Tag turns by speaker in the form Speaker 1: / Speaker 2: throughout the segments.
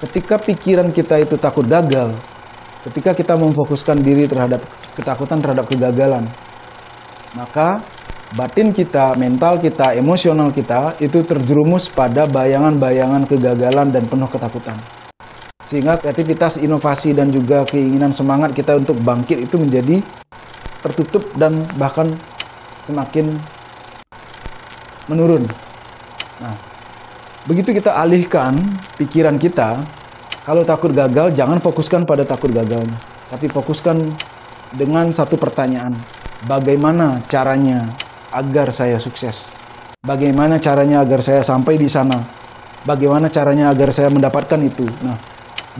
Speaker 1: Ketika pikiran kita itu takut gagal, ketika kita memfokuskan diri terhadap ketakutan terhadap kegagalan, maka batin kita, mental kita, emosional kita itu terjerumus pada bayangan-bayangan kegagalan dan penuh ketakutan. Sehingga kreativitas, inovasi, dan juga keinginan semangat kita untuk bangkit itu menjadi tertutup dan bahkan semakin menurun. Nah, Begitu kita alihkan pikiran kita, kalau takut gagal jangan fokuskan pada takut gagalnya, tapi fokuskan dengan satu pertanyaan. Bagaimana caranya agar saya sukses? Bagaimana caranya agar saya sampai di sana? Bagaimana caranya agar saya mendapatkan itu? Nah,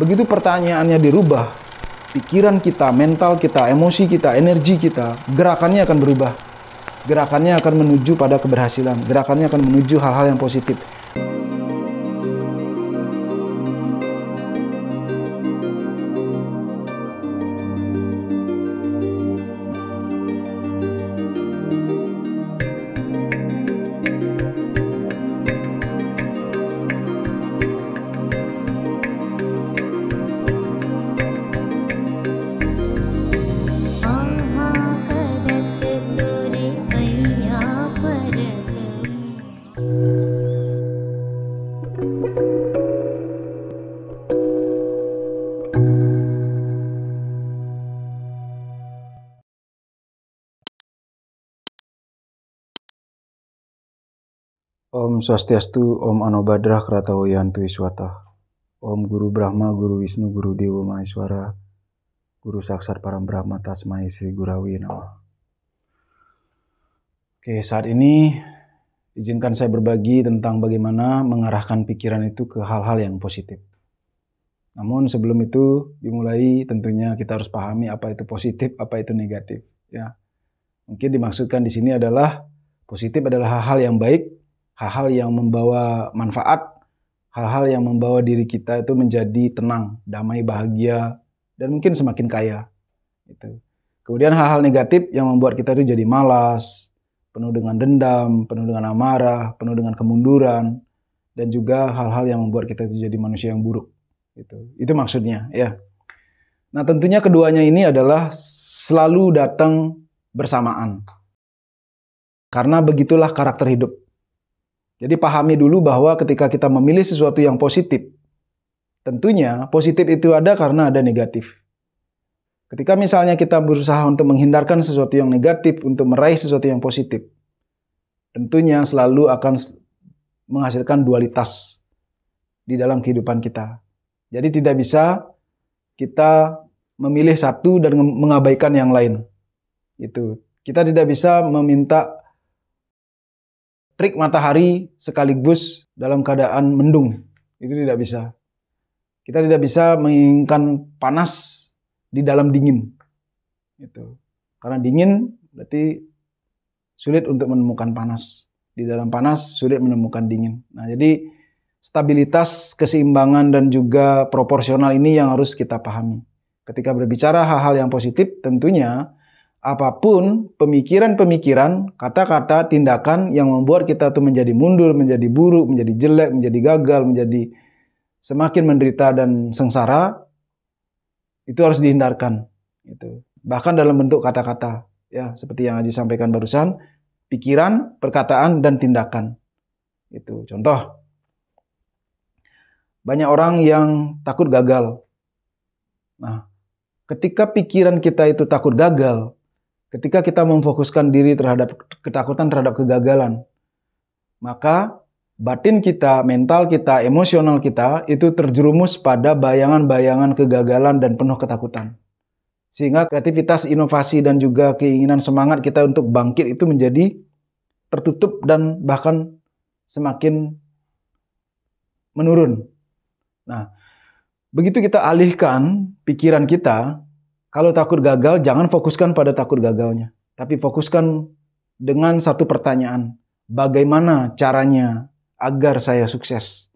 Speaker 1: begitu pertanyaannya dirubah, pikiran kita, mental kita, emosi kita, energi kita, gerakannya akan berubah. Gerakannya akan menuju pada keberhasilan, gerakannya akan menuju hal-hal yang positif. Om Swastiastu, Om Anobadrah, Kratawayantu Iswata. Om Guru Brahma, Guru Wisnu, Guru Dewa Maheswara, Guru Saksar Param Brahma Tasmai Sri Gurawi Nama. Oke, saat ini izinkan saya berbagi tentang bagaimana mengarahkan pikiran itu ke hal-hal yang positif. Namun sebelum itu dimulai tentunya kita harus pahami apa itu positif, apa itu negatif, ya. Mungkin dimaksudkan di sini adalah positif adalah hal-hal yang baik hal-hal yang membawa manfaat, hal-hal yang membawa diri kita itu menjadi tenang, damai, bahagia, dan mungkin semakin kaya. Gitu. Kemudian hal-hal negatif yang membuat kita itu jadi malas, penuh dengan dendam, penuh dengan amarah, penuh dengan kemunduran, dan juga hal-hal yang membuat kita itu jadi manusia yang buruk. Gitu. Itu maksudnya, ya. Nah, tentunya keduanya ini adalah selalu datang bersamaan. Karena begitulah karakter hidup. Jadi pahami dulu bahwa ketika kita memilih sesuatu yang positif, tentunya positif itu ada karena ada negatif. Ketika misalnya kita berusaha untuk menghindarkan sesuatu yang negatif untuk meraih sesuatu yang positif, tentunya selalu akan menghasilkan dualitas di dalam kehidupan kita. Jadi tidak bisa kita memilih satu dan mengabaikan yang lain. Itu. Kita tidak bisa meminta terik matahari sekaligus dalam keadaan mendung. Itu tidak bisa. Kita tidak bisa menginginkan panas di dalam dingin. Itu. Karena dingin berarti sulit untuk menemukan panas. Di dalam panas sulit menemukan dingin. Nah, jadi stabilitas, keseimbangan dan juga proporsional ini yang harus kita pahami. Ketika berbicara hal-hal yang positif, tentunya apapun pemikiran-pemikiran, kata-kata, tindakan yang membuat kita tuh menjadi mundur, menjadi buruk, menjadi jelek, menjadi gagal, menjadi semakin menderita dan sengsara itu harus dihindarkan itu bahkan dalam bentuk kata-kata ya seperti yang Haji sampaikan barusan pikiran perkataan dan tindakan itu contoh banyak orang yang takut gagal nah ketika pikiran kita itu takut gagal Ketika kita memfokuskan diri terhadap ketakutan terhadap kegagalan, maka batin kita, mental kita, emosional kita itu terjerumus pada bayangan-bayangan kegagalan dan penuh ketakutan. Sehingga kreativitas, inovasi dan juga keinginan semangat kita untuk bangkit itu menjadi tertutup dan bahkan semakin menurun. Nah, begitu kita alihkan pikiran kita kalau takut gagal, jangan fokuskan pada takut gagalnya, tapi fokuskan dengan satu pertanyaan: bagaimana caranya agar saya sukses?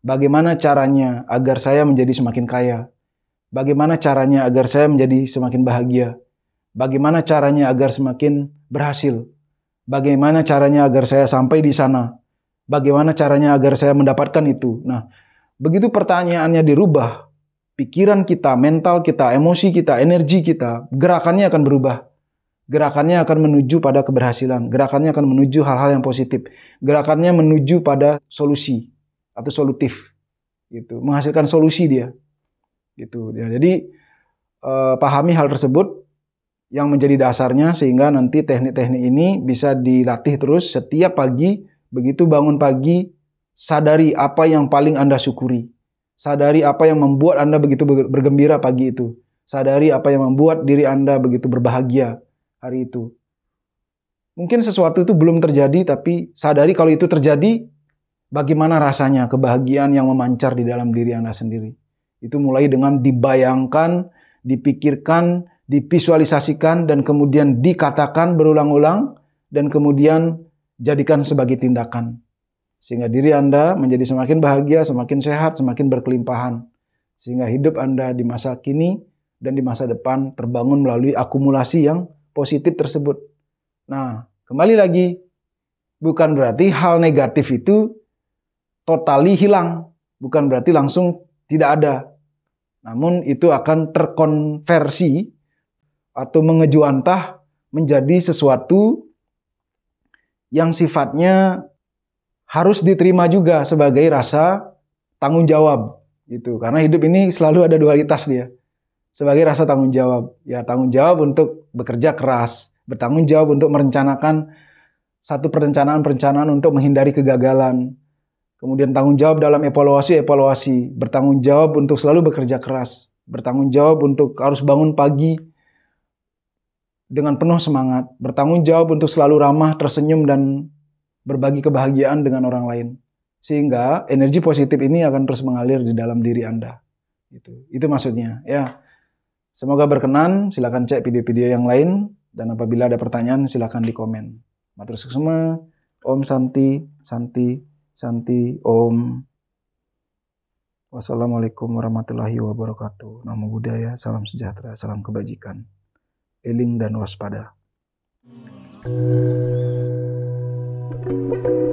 Speaker 1: Bagaimana caranya agar saya menjadi semakin kaya? Bagaimana caranya agar saya menjadi semakin bahagia? Bagaimana caranya agar semakin berhasil? Bagaimana caranya agar saya sampai di sana? Bagaimana caranya agar saya mendapatkan itu? Nah, begitu pertanyaannya dirubah, pikiran kita, mental kita, emosi kita, energi kita, gerakannya akan berubah. Gerakannya akan menuju pada keberhasilan, gerakannya akan menuju hal-hal yang positif, gerakannya menuju pada solusi atau solutif, gitu, menghasilkan solusi dia, gitu. Ya, jadi eh, pahami hal tersebut yang menjadi dasarnya sehingga nanti teknik-teknik ini bisa dilatih terus setiap pagi begitu bangun pagi sadari apa yang paling Anda syukuri Sadari apa yang membuat Anda begitu bergembira pagi itu. Sadari apa yang membuat diri Anda begitu berbahagia hari itu. Mungkin sesuatu itu belum terjadi, tapi sadari kalau itu terjadi, bagaimana rasanya kebahagiaan yang memancar di dalam diri Anda sendiri. Itu mulai dengan dibayangkan, dipikirkan, divisualisasikan, dan kemudian dikatakan berulang-ulang, dan kemudian jadikan sebagai tindakan. Sehingga diri Anda menjadi semakin bahagia, semakin sehat, semakin berkelimpahan. Sehingga hidup Anda di masa kini dan di masa depan terbangun melalui akumulasi yang positif tersebut. Nah, kembali lagi, bukan berarti hal negatif itu totali hilang, bukan berarti langsung tidak ada. Namun itu akan terkonversi atau mengejuantah menjadi sesuatu yang sifatnya harus diterima juga sebagai rasa tanggung jawab gitu. Karena hidup ini selalu ada dualitas dia. Sebagai rasa tanggung jawab, ya tanggung jawab untuk bekerja keras, bertanggung jawab untuk merencanakan satu perencanaan-perencanaan untuk menghindari kegagalan. Kemudian tanggung jawab dalam evaluasi-evaluasi, bertanggung jawab untuk selalu bekerja keras, bertanggung jawab untuk harus bangun pagi dengan penuh semangat, bertanggung jawab untuk selalu ramah, tersenyum dan berbagi kebahagiaan dengan orang lain. Sehingga energi positif ini akan terus mengalir di dalam diri Anda. Itu, itu maksudnya. Ya, semoga berkenan. silakan cek video-video yang lain. Dan apabila ada pertanyaan, silakan di komen. Matur semua. Om Santi, Santi, Santi, Om. Wassalamualaikum warahmatullahi wabarakatuh. Namo Buddhaya, salam sejahtera, salam kebajikan. Eling dan waspada. Thank Thank you.